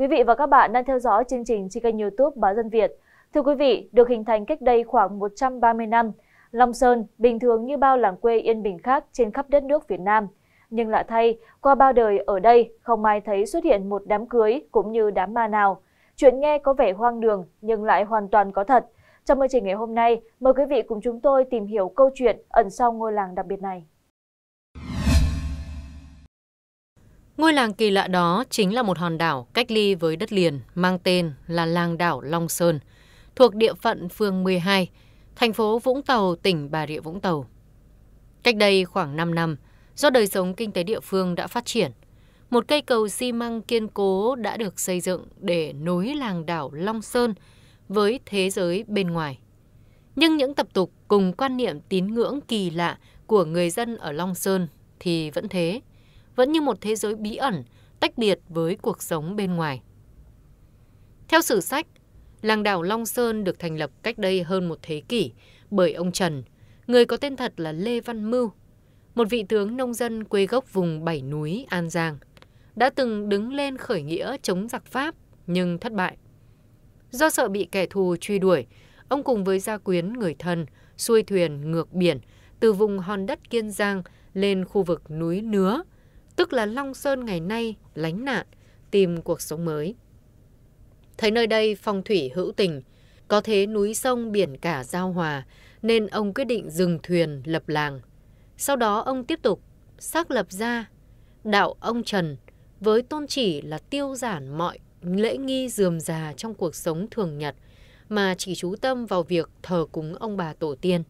Quý vị và các bạn đang theo dõi chương trình trên kênh youtube Báo Dân Việt. Thưa quý vị, được hình thành cách đây khoảng 130 năm, Long Sơn bình thường như bao làng quê yên bình khác trên khắp đất nước Việt Nam. Nhưng lạ thay, qua bao đời ở đây không ai thấy xuất hiện một đám cưới cũng như đám ma nào. Chuyện nghe có vẻ hoang đường nhưng lại hoàn toàn có thật. Trong chương trình ngày hôm nay, mời quý vị cùng chúng tôi tìm hiểu câu chuyện ẩn sau ngôi làng đặc biệt này. Ngôi làng kỳ lạ đó chính là một hòn đảo cách ly với đất liền mang tên là làng đảo Long Sơn, thuộc địa phận phường 12, thành phố Vũng Tàu, tỉnh Bà Rịa Vũng Tàu. Cách đây khoảng 5 năm, do đời sống kinh tế địa phương đã phát triển, một cây cầu xi măng kiên cố đã được xây dựng để nối làng đảo Long Sơn với thế giới bên ngoài. Nhưng những tập tục cùng quan niệm tín ngưỡng kỳ lạ của người dân ở Long Sơn thì vẫn thế vẫn như một thế giới bí ẩn, tách biệt với cuộc sống bên ngoài. Theo sử sách, làng đảo Long Sơn được thành lập cách đây hơn một thế kỷ bởi ông Trần, người có tên thật là Lê Văn Mưu, một vị tướng nông dân quê gốc vùng Bảy Núi, An Giang, đã từng đứng lên khởi nghĩa chống giặc Pháp nhưng thất bại. Do sợ bị kẻ thù truy đuổi, ông cùng với gia quyến người thân xuôi thuyền ngược biển từ vùng hòn đất Kiên Giang lên khu vực núi Nứa tức là Long Sơn ngày nay lánh nạn, tìm cuộc sống mới. Thấy nơi đây phong thủy hữu tình, có thế núi sông biển cả giao hòa, nên ông quyết định dừng thuyền lập làng. Sau đó ông tiếp tục xác lập ra đạo ông Trần với tôn chỉ là tiêu giản mọi lễ nghi dườm già trong cuộc sống thường nhật mà chỉ chú tâm vào việc thờ cúng ông bà tổ tiên.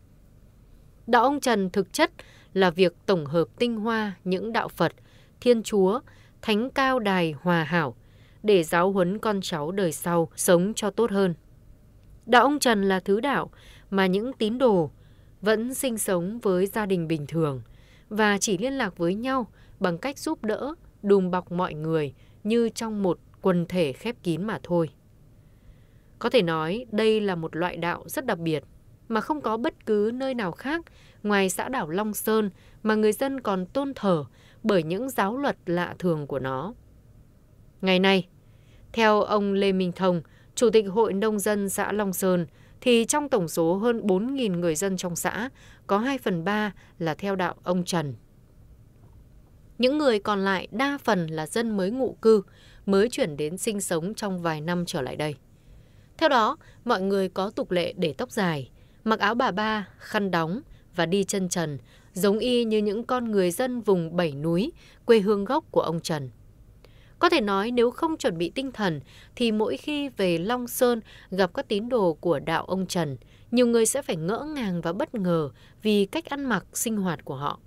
Đạo ông Trần thực chất là việc tổng hợp tinh hoa những đạo Phật – Thiên Chúa, Thánh Cao Đài Hòa Hảo để giáo huấn con cháu đời sau sống cho tốt hơn. Đạo ông Trần là thứ đạo mà những tín đồ vẫn sinh sống với gia đình bình thường và chỉ liên lạc với nhau bằng cách giúp đỡ, đùm bọc mọi người như trong một quần thể khép kín mà thôi. Có thể nói đây là một loại đạo rất đặc biệt mà không có bất cứ nơi nào khác ngoài xã đảo Long Sơn mà người dân còn tôn thờ bởi những giáo luật lạ thường của nó. Ngày nay, theo ông Lê Minh Thông, Chủ tịch Hội Nông dân xã Long Sơn, thì trong tổng số hơn 4.000 người dân trong xã, có 2 phần 3 là theo đạo ông Trần. Những người còn lại đa phần là dân mới ngụ cư, mới chuyển đến sinh sống trong vài năm trở lại đây. Theo đó, mọi người có tục lệ để tóc dài, mặc áo bà ba, khăn đóng và đi chân trần giống y như những con người dân vùng bảy núi, quê hương gốc của ông Trần. Có thể nói nếu không chuẩn bị tinh thần thì mỗi khi về Long Sơn gặp các tín đồ của đạo ông Trần, nhiều người sẽ phải ngỡ ngàng và bất ngờ vì cách ăn mặc sinh hoạt của họ.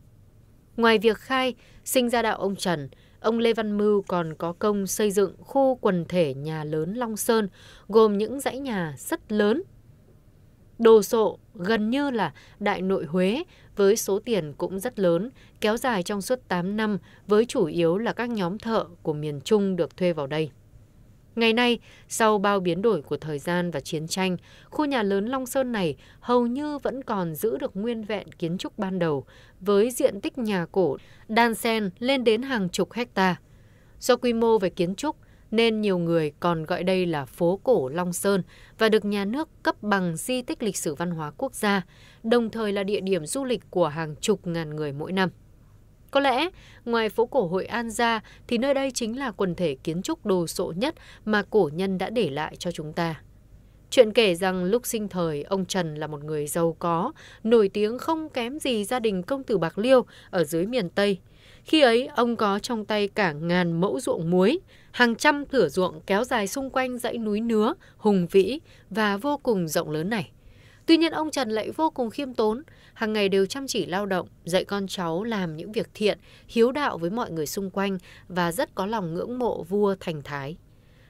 Ngoài việc khai sinh ra đạo ông Trần, ông Lê Văn Mưu còn có công xây dựng khu quần thể nhà lớn Long Sơn, gồm những dãy nhà rất lớn đồ sộ gần như là đại nội Huế với số tiền cũng rất lớn, kéo dài trong suốt 8 năm với chủ yếu là các nhóm thợ của miền Trung được thuê vào đây. Ngày nay, sau bao biến đổi của thời gian và chiến tranh, khu nhà lớn Long Sơn này hầu như vẫn còn giữ được nguyên vẹn kiến trúc ban đầu, với diện tích nhà cổ đan sen lên đến hàng chục hecta. Do quy mô về kiến trúc nên nhiều người còn gọi đây là phố cổ Long Sơn và được nhà nước cấp bằng di tích lịch sử văn hóa quốc gia, đồng thời là địa điểm du lịch của hàng chục ngàn người mỗi năm. Có lẽ, ngoài phố cổ Hội An ra thì nơi đây chính là quần thể kiến trúc đồ sộ nhất mà cổ nhân đã để lại cho chúng ta. Chuyện kể rằng lúc sinh thời, ông Trần là một người giàu có, nổi tiếng không kém gì gia đình công tử Bạc Liêu ở dưới miền Tây. Khi ấy, ông có trong tay cả ngàn mẫu ruộng muối, hàng trăm thửa ruộng kéo dài xung quanh dãy núi nứa, hùng vĩ và vô cùng rộng lớn này. Tuy nhiên ông Trần lại vô cùng khiêm tốn, hàng ngày đều chăm chỉ lao động, dạy con cháu làm những việc thiện, hiếu đạo với mọi người xung quanh và rất có lòng ngưỡng mộ vua Thành Thái.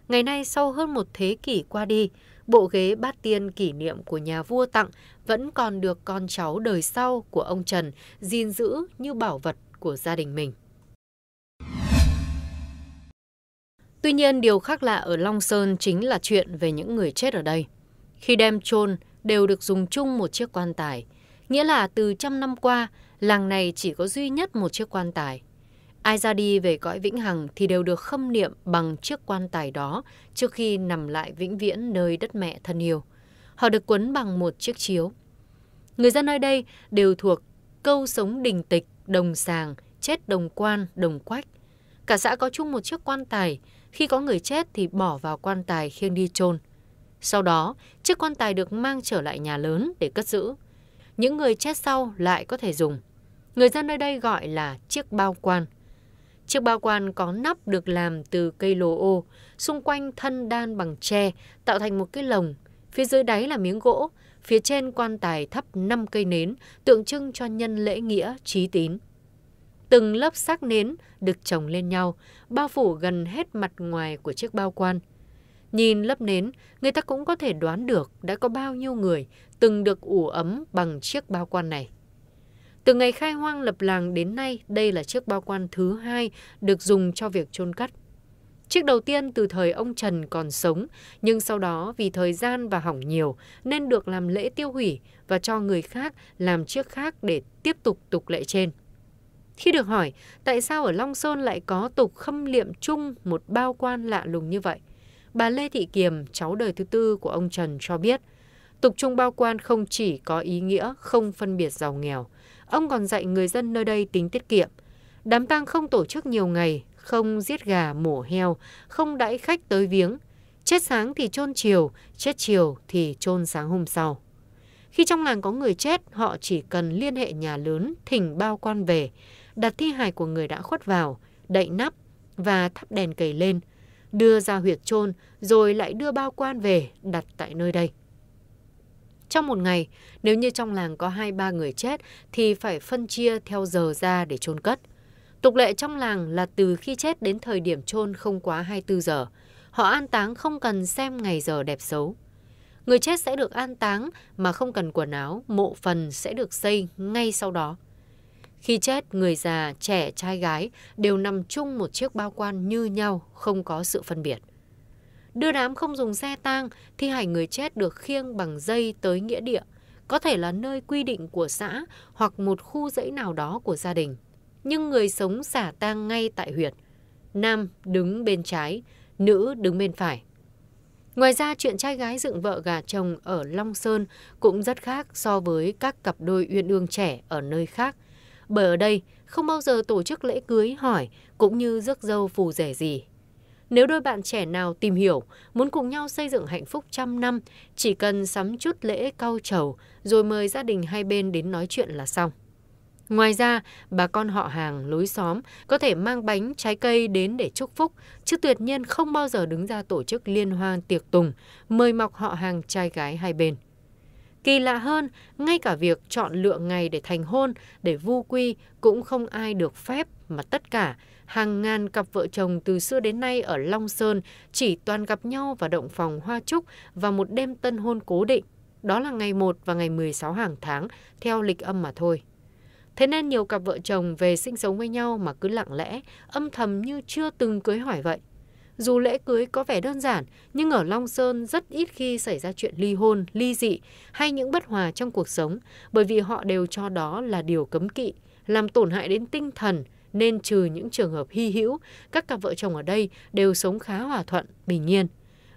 Ngày nay sau hơn một thế kỷ qua đi, bộ ghế bát tiên kỷ niệm của nhà vua tặng vẫn còn được con cháu đời sau của ông Trần gìn giữ như bảo vật của gia đình mình. Tuy nhiên, điều khác lạ ở Long Sơn chính là chuyện về những người chết ở đây. Khi đem chôn đều được dùng chung một chiếc quan tài, nghĩa là từ trăm năm qua, làng này chỉ có duy nhất một chiếc quan tài Ai ra đi về cõi vĩnh hằng thì đều được khâm niệm bằng chiếc quan tài đó trước khi nằm lại vĩnh viễn nơi đất mẹ thân yêu. Họ được quấn bằng một chiếc chiếu. Người dân nơi đây đều thuộc câu sống đình tịch, đồng sàng, chết đồng quan, đồng quách. Cả xã có chung một chiếc quan tài, khi có người chết thì bỏ vào quan tài khiêng đi chôn. Sau đó, chiếc quan tài được mang trở lại nhà lớn để cất giữ. Những người chết sau lại có thể dùng. Người dân nơi đây gọi là chiếc bao quan. Chiếc bao quan có nắp được làm từ cây lồ ô, xung quanh thân đan bằng tre, tạo thành một cái lồng. Phía dưới đáy là miếng gỗ, phía trên quan tài thắp 5 cây nến, tượng trưng cho nhân lễ nghĩa, trí tín. Từng lớp xác nến được trồng lên nhau, bao phủ gần hết mặt ngoài của chiếc bao quan. Nhìn lớp nến, người ta cũng có thể đoán được đã có bao nhiêu người từng được ủ ấm bằng chiếc bao quan này từ ngày khai hoang lập làng đến nay, đây là chiếc bao quan thứ hai được dùng cho việc chôn cất. Chiếc đầu tiên từ thời ông Trần còn sống, nhưng sau đó vì thời gian và hỏng nhiều nên được làm lễ tiêu hủy và cho người khác làm chiếc khác để tiếp tục tục lệ trên. Khi được hỏi tại sao ở Long Sơn lại có tục khâm liệm chung một bao quan lạ lùng như vậy, bà Lê Thị Kiềm, cháu đời thứ tư của ông Trần cho biết, tục chung bao quan không chỉ có ý nghĩa không phân biệt giàu nghèo, ông còn dạy người dân nơi đây tính tiết kiệm. Đám tang không tổ chức nhiều ngày, không giết gà mổ heo, không đãi khách tới viếng. Chết sáng thì chôn chiều, chết chiều thì chôn sáng hôm sau. Khi trong làng có người chết, họ chỉ cần liên hệ nhà lớn thỉnh bao quan về, đặt thi hài của người đã khuất vào, đậy nắp và thắp đèn cầy lên, đưa ra huyệt chôn rồi lại đưa bao quan về đặt tại nơi đây. Trong một ngày, nếu như trong làng có 2-3 người chết thì phải phân chia theo giờ ra để chôn cất. Tục lệ trong làng là từ khi chết đến thời điểm chôn không quá 24 giờ. Họ an táng không cần xem ngày giờ đẹp xấu. Người chết sẽ được an táng mà không cần quần áo, mộ phần sẽ được xây ngay sau đó. Khi chết, người già, trẻ, trai gái đều nằm chung một chiếc bao quan như nhau, không có sự phân biệt. Đưa đám không dùng xe tang, thi hải người chết được khiêng bằng dây tới nghĩa địa, có thể là nơi quy định của xã hoặc một khu dãy nào đó của gia đình. Nhưng người sống xả tang ngay tại huyện Nam đứng bên trái, nữ đứng bên phải. Ngoài ra, chuyện trai gái dựng vợ gà chồng ở Long Sơn cũng rất khác so với các cặp đôi uyên ương trẻ ở nơi khác. Bởi ở đây, không bao giờ tổ chức lễ cưới hỏi cũng như rước dâu phù rẻ gì nếu đôi bạn trẻ nào tìm hiểu, muốn cùng nhau xây dựng hạnh phúc trăm năm, chỉ cần sắm chút lễ cau trầu rồi mời gia đình hai bên đến nói chuyện là xong. Ngoài ra, bà con họ hàng, lối xóm có thể mang bánh, trái cây đến để chúc phúc, chứ tuyệt nhiên không bao giờ đứng ra tổ chức liên hoan tiệc tùng, mời mọc họ hàng trai gái hai bên. Kỳ lạ hơn, ngay cả việc chọn lựa ngày để thành hôn, để vu quy cũng không ai được phép mà tất cả hàng ngàn cặp vợ chồng từ xưa đến nay ở Long Sơn chỉ toàn gặp nhau và động phòng hoa trúc và một đêm tân hôn cố định. Đó là ngày 1 và ngày 16 hàng tháng, theo lịch âm mà thôi. Thế nên nhiều cặp vợ chồng về sinh sống với nhau mà cứ lặng lẽ, âm thầm như chưa từng cưới hỏi vậy. Dù lễ cưới có vẻ đơn giản, nhưng ở Long Sơn rất ít khi xảy ra chuyện ly hôn, ly dị hay những bất hòa trong cuộc sống, bởi vì họ đều cho đó là điều cấm kỵ, làm tổn hại đến tinh thần, nên trừ những trường hợp hy hữu, các cặp vợ chồng ở đây đều sống khá hòa thuận, bình yên.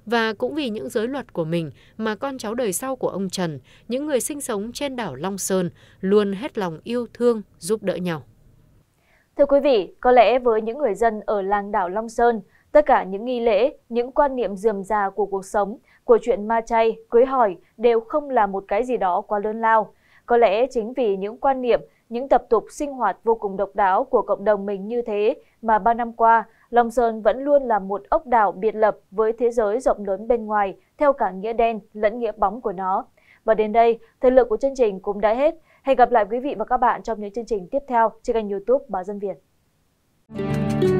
Và cũng vì những giới luật của mình mà con cháu đời sau của ông Trần, những người sinh sống trên đảo Long Sơn luôn hết lòng yêu thương, giúp đỡ nhau. Thưa quý vị, có lẽ với những người dân ở làng đảo Long Sơn, tất cả những nghi lễ, những quan niệm dườm già của cuộc sống, của chuyện ma chay, cưới hỏi đều không là một cái gì đó quá lớn lao. Có lẽ chính vì những quan niệm những tập tục sinh hoạt vô cùng độc đáo của cộng đồng mình như thế mà ba năm qua long sơn vẫn luôn là một ốc đảo biệt lập với thế giới rộng lớn bên ngoài theo cả nghĩa đen lẫn nghĩa bóng của nó và đến đây thời lượng của chương trình cũng đã hết hẹn gặp lại quý vị và các bạn trong những chương trình tiếp theo trên kênh youtube báo dân việt